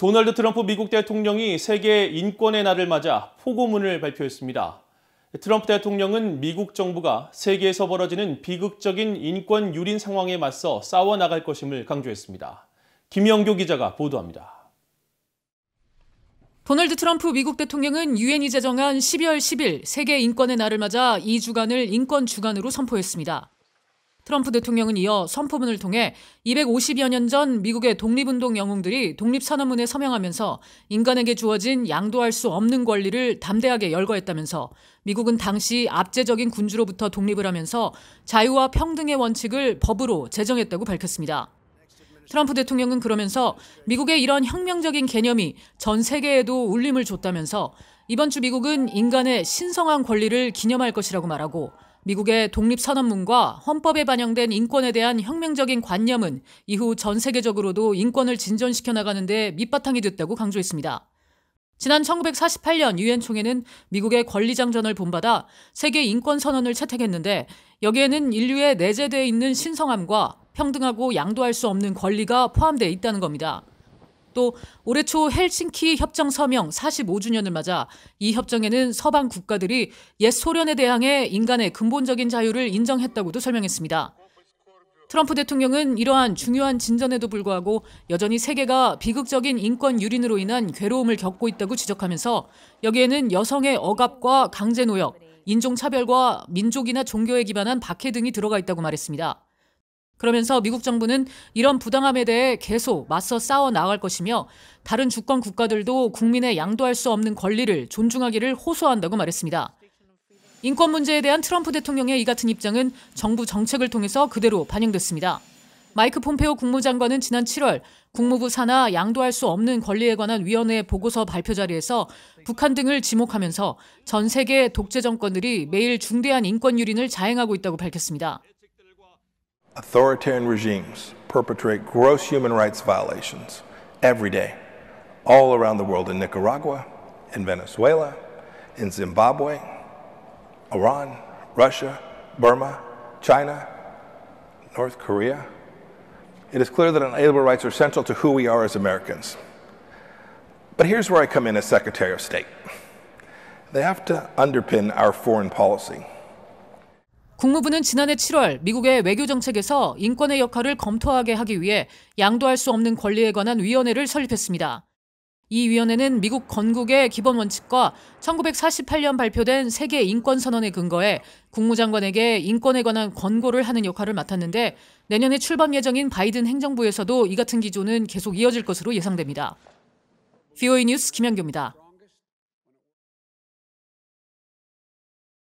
도널드 트럼프 미국 대통령이 세계 인권의 날을 맞아 포고문을 발표했습니다. 트럼프 대통령은 미국 정부가 세계에서 벌어지는 비극적인 인권 유린 상황에 맞서 싸워나갈 것임을 강조했습니다. 김영교 기자가 보도합니다. 도널드 트럼프 미국 대통령은 유엔이 제정한 12월 10일 세계 인권의 날을 맞아 2주간을 인권 주간으로 선포했습니다. 트럼프 대통령은 이어 선포문을 통해 250여 년 전 미국의 독립운동 영웅들이 독립선언문에 서명하면서 인간에게 주어진 양도할 수 없는 권리를 담대하게 열거했다면서 미국은 당시 압제적인 군주로부터 독립을 하면서 자유와 평등의 원칙을 법으로 제정했다고 밝혔습니다. 트럼프 대통령은 그러면서 미국의 이런 혁명적인 개념이 전 세계에도 울림을 줬다면서 이번 주 미국은 인간의 신성한 권리를 기념할 것이라고 말하고 미국의 독립선언문과 헌법에 반영된 인권에 대한 혁명적인 관념은 이후 전 세계적으로도 인권을 진전시켜 나가는데 밑바탕이 됐다고 강조했습니다. 지난 1948년 유엔 총회는 미국의 권리장전을 본받아 세계 인권 선언을 채택했는데 여기에는 인류에 내재되어 있는 신성함과 평등하고 양도할 수 없는 권리가 포함되어 있다는 겁니다. 또 올해 초 헬싱키 협정 서명 45주년을 맞아 이 협정에는 서방 국가들이 옛 소련에 대항해 인간의 근본적인 자유를 인정했다고도 설명했습니다. 트럼프 대통령은 이러한 중요한 진전에도 불구하고 여전히 세계가 비극적인 인권 유린으로 인한 괴로움을 겪고 있다고 지적하면서 여기에는 여성의 억압과 강제 노역, 인종차별과 민족이나 종교에 기반한 박해 등이 들어가 있다고 말했습니다. 그러면서 미국 정부는 이런 부당함에 대해 계속 맞서 싸워 나갈 것이며 다른 주권 국가들도 국민의 양도할 수 없는 권리를 존중하기를 호소한다고 말했습니다. 인권 문제에 대한 트럼프 대통령의 이 같은 입장은 정부 정책을 통해서 그대로 반영됐습니다. 마이크 폼페오 국무장관은 지난 7월 국무부 산하 양도할 수 없는 권리에 관한 위원회 보고서 발표 자리에서 북한 등을 지목하면서 전 세계 독재 정권들이 매일 중대한 인권 유린을 자행하고 있다고 밝혔습니다. Authoritarian regimes perpetrate gross human rights violations every day, all around the world in Nicaragua, in Venezuela, in Zimbabwe, Iran, Russia, Burma, China, North Korea. It is clear that unalienable rights are central to who we are as Americans. But here's where I come in as Secretary of State. They have to underpin our foreign policy. 국무부는 지난해 7월 미국의 외교 정책에서 인권의 역할을 검토하게 하기 위해 양도할 수 없는 권리에 관한 위원회를 설립했습니다. 이 위원회는 미국 건국의 기본 원칙과 1948년 발표된 세계 인권 선언에 근거해 국무장관에게 인권에 관한 권고를 하는 역할을 맡았는데 내년에 출범 예정인 바이든 행정부에서도 이 같은 기조는 계속 이어질 것으로 예상됩니다. 비오이 뉴스 김현규입니다.